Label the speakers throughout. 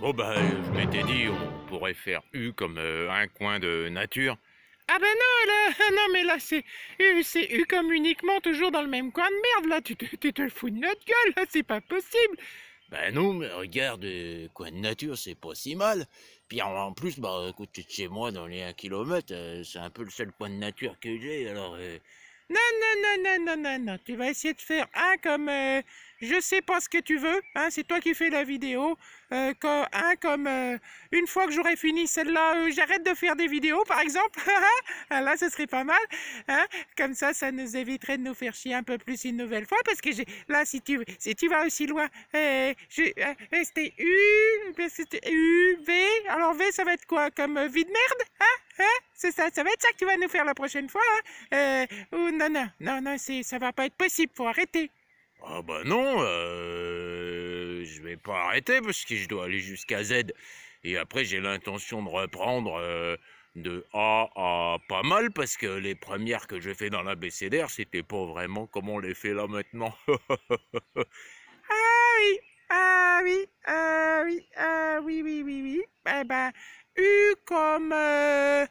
Speaker 1: Oh bah, euh, je m'étais dit, on pourrait faire U comme euh, un coin de nature.
Speaker 2: Ah ben non, là, non mais là euh, c'est U, comme uniquement toujours dans le même coin de merde, là, tu te, tu te fous de notre gueule, là, c'est pas possible.
Speaker 1: Ben bah, non, mais regarde, coin de nature, c'est pas si mal. Puis en, plus, bah, écoute, chez moi, dans les 1 km, c'est un peu le seul coin de nature que j'ai, alors...
Speaker 2: Non, non, non, non, non, non, non. Tu vas essayer de faire un comme euh, je sais pas ce que tu veux. Hein, c'est toi qui fais la vidéo. Euh, un comme euh, une fois que j'aurai fini celle-là, j'arrête de faire des vidéos, par exemple. Ah, là, ce serait pas mal. Hein. Comme ça, ça nous éviterait de nous faire chier un peu plus une nouvelle fois. Parce que là, si tu, si tu vas aussi loin, eh, eh, c'était U, eh, c'était U, V. Alors V, ça va être quoi Comme de merde hein Hein c'est ça, ça va être ça que tu vas nous faire la prochaine fois, hein? euh, ou non, non, non, non, ça va pas être possible, faut arrêter.
Speaker 1: Ah bah non, euh, je vais pas arrêter parce que je dois aller jusqu'à Z. Et après, j'ai l'intention de reprendre euh, de A à pas mal parce que les premières que j'ai fait dans l'ABCDR, c'était pas vraiment comme on les fait là maintenant. ah
Speaker 2: oui, ah oui, ah oui, ah oui, oui, oui, oui. Eh ben, comme euh,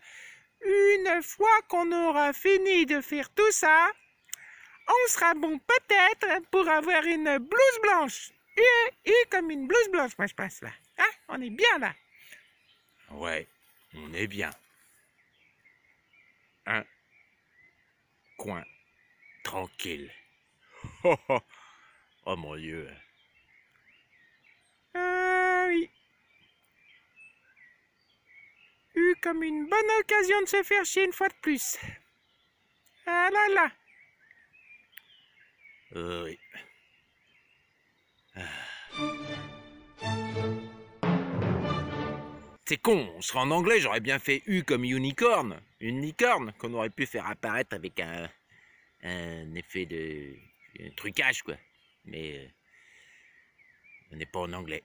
Speaker 2: une fois qu'on aura fini de faire tout ça, on sera bon peut-être pour avoir une blouse blanche. Et comme une blouse blanche, moi je pense là. Hein? On est bien là.
Speaker 1: Ouais, on est bien. Un coin tranquille. oh mon dieu.
Speaker 2: comme une bonne occasion de se faire chier une fois de plus. Ah là là
Speaker 1: euh, Oui. Ah. C'est con, on sera en anglais, j'aurais bien fait U comme unicorn. Une qu'on aurait pu faire apparaître avec un, effet de trucage, quoi. Mais euh, on n'est pas en anglais.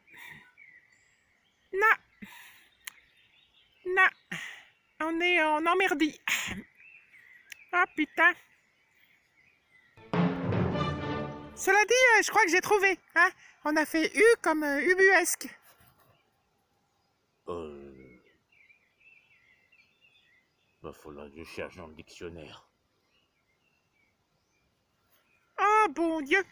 Speaker 2: on est en emmerdi. Ah putain. Cela dit, euh, je crois que j'ai trouvé. Hein on a fait U comme euh, ubuesque.
Speaker 1: Euh... Bah, falloir que je cherche dans le dictionnaire.
Speaker 2: Oh bon Dieu